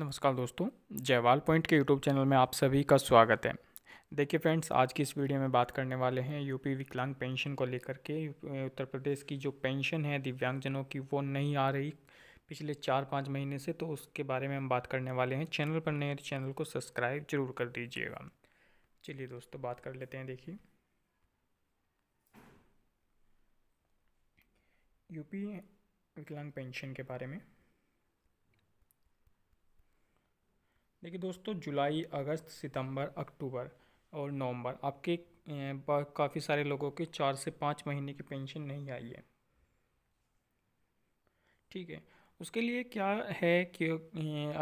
नमस्कार दोस्तों जयवाल पॉइंट के यूट्यूब चैनल में आप सभी का स्वागत है देखिए फ्रेंड्स आज की इस वीडियो में बात करने वाले हैं यूपी विकलांग पेंशन को लेकर के उत्तर प्रदेश की जो पेंशन है दिव्यांगजनों की वो नहीं आ रही पिछले चार पाँच महीने से तो उसके बारे में हम बात करने वाले हैं चैनल पर नए तो चैनल को सब्सक्राइब जरूर कर दीजिएगा चलिए दोस्तों बात कर लेते हैं देखिए यूपी विकलांग पेंशन के बारे में देखिए दोस्तों जुलाई अगस्त सितंबर अक्टूबर और नवंबर आपके काफ़ी सारे लोगों के चार से पाँच महीने की पेंशन नहीं आई है ठीक है उसके लिए क्या है कि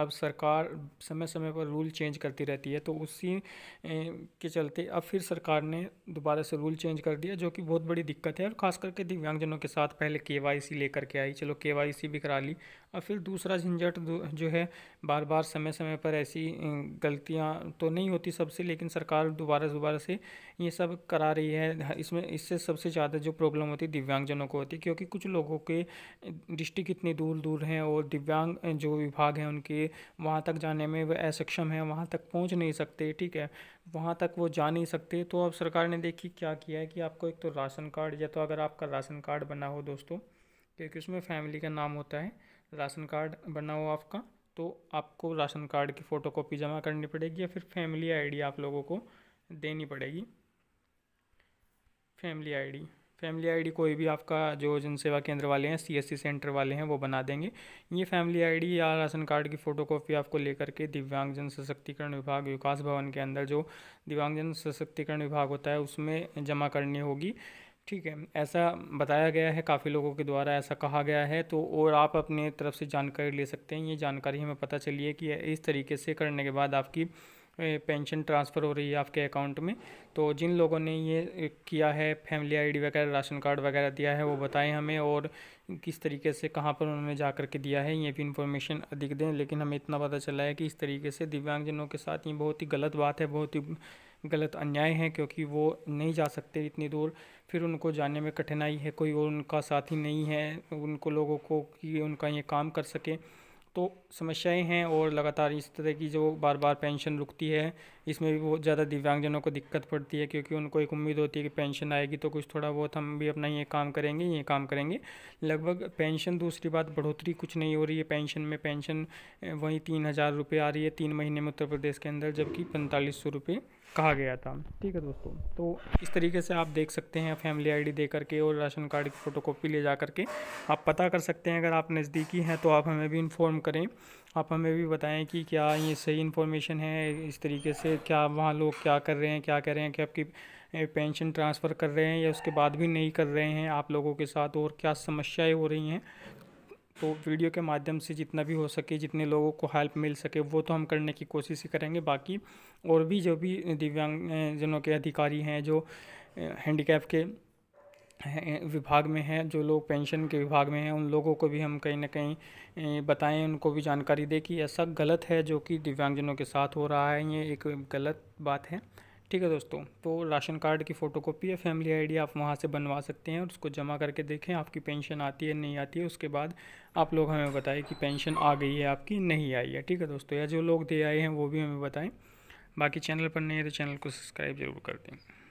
अब सरकार समय समय पर रूल चेंज करती रहती है तो उसी के चलते अब फिर सरकार ने दोबारा से रूल चेंज कर दिया जो कि बहुत बड़ी दिक्कत है और ख़ास करके दिव्यांगजनों के साथ पहले के वाई सी लेकर के आई चलो के वाई सी भी करा ली और फिर दूसरा झंझट जो है बार बार समय समय पर ऐसी गलतियाँ तो नहीं होती सबसे लेकिन सरकार दोबारा दोबारा से ये सब करा रही है इसमें इससे सबसे ज़्यादा जो प्रॉब्लम होती है दिव्यांगजनों को होती है क्योंकि कुछ लोगों के डिस्ट्रिक्ट इतनी दूर दूर हैं और दिव्यांग जो विभाग हैं उनके वहाँ तक जाने में वह असक्षम हैं वहाँ तक पहुँच नहीं सकते ठीक है वहाँ तक वो जा नहीं सकते तो अब सरकार ने देखिए क्या किया है कि आपको एक तो राशन कार्ड या तो अगर आपका राशन कार्ड बना हो दोस्तों क्योंकि उसमें फैमिली का नाम होता है राशन कार्ड बना हो आपका तो आपको राशन कार्ड की फ़ोटोकॉपी जमा करनी पड़ेगी या फिर फैमिली आईडी आप लोगों को देनी पड़ेगी फैमिली आईडी फैमिली आईडी कोई भी आपका जो जन सेवा केंद्र वाले हैं सीएससी सेंटर वाले हैं वो बना देंगे ये फैमिली आईडी या राशन कार्ड की फ़ोटोकॉपी आपको लेकर के दिव्यांगजन सशक्तिकरण विभाग विकास भवन के अंदर जो दिव्यांगजन सशक्तिकरण विभाग होता है उसमें जमा करनी होगी ठीक है ऐसा बताया गया है काफ़ी लोगों के द्वारा ऐसा कहा गया है तो और आप अपने तरफ से जानकारी ले सकते हैं ये जानकारी हमें पता चली है कि इस तरीके से करने के बाद आपकी पेंशन ट्रांसफ़र हो रही है आपके अकाउंट में तो जिन लोगों ने ये किया है फैमिली आईडी वगैरह राशन कार्ड वगैरह दिया है वो बताएं हमें और किस तरीके से कहाँ पर उन्होंने जा कर के दिया है ये भी इन्फॉर्मेशन अधिक दें लेकिन हमें इतना पता चला है कि इस तरीके से दिव्यांगजनों के साथ ये बहुत ही गलत बात है बहुत ही गलत अन्याय है क्योंकि वो नहीं जा सकते इतनी दूर फिर उनको जाने में कठिनाई है कोई और उनका साथी नहीं है उनको लोगों को कि उनका ये काम कर सके तो समस्याएं हैं और लगातार इस तरह की जो बार बार पेंशन रुकती है इसमें भी बहुत ज़्यादा दिव्यांगजनों को दिक्कत पड़ती है क्योंकि उनको एक उम्मीद होती है कि पेंशन आएगी तो कुछ थोड़ा बहुत हम भी अपना ये काम करेंगे ये काम करेंगे लगभग पेंशन दूसरी बात बढ़ोतरी कुछ नहीं हो रही है पेंशन में पेंशन वहीं तीन हज़ार रुपये आ रही है तीन महीने में उत्तर प्रदेश के अंदर जबकि पैंतालीस सौ रुपये कहा गया था ठीक है दोस्तों तो इस तरीके से आप देख सकते हैं फैमिली आईडी दे करके और राशन कार्ड की फ़ोटोकॉपी ले जा करके आप पता कर सकते हैं अगर आप नज़दीकी हैं तो आप हमें भी इन्फॉर्म करें आप हमें भी बताएं कि क्या ये सही इन्फॉर्मेशन है इस तरीके से क्या वहाँ लोग क्या कर रहे हैं क्या कह रहे हैं कि आपकी पेंशन ट्रांसफ़र कर रहे हैं या उसके बाद भी नहीं कर रहे हैं आप लोगों के साथ और क्या समस्याएँ हो रही हैं तो वीडियो के माध्यम से जितना भी हो सके जितने लोगों को हेल्प मिल सके वो तो हम करने की कोशिश करेंगे बाकी और भी जो भी दिव्यांगजनों के अधिकारी हैं जो हैंडीकैप के विभाग में हैं जो लोग पेंशन के विभाग में हैं उन लोगों को भी हम कहीं ना कहीं बताएं उनको भी जानकारी दें कि ऐसा गलत है जो कि दिव्यांगजनों के साथ हो रहा है ये एक गलत बात है ठीक है दोस्तों तो राशन कार्ड की फ़ोटोकॉपी या फैमिली आईडी आप वहाँ से बनवा सकते हैं और उसको जमा करके देखें आपकी पेंशन आती है नहीं आती है उसके बाद आप लोग हमें बताएं कि पेंशन आ गई है आपकी नहीं आई है ठीक है दोस्तों या जो लोग दे आए हैं वो भी हमें बताएं बाकी चैनल पर नहीं है तो चैनल को सब्सक्राइब जरूर कर दें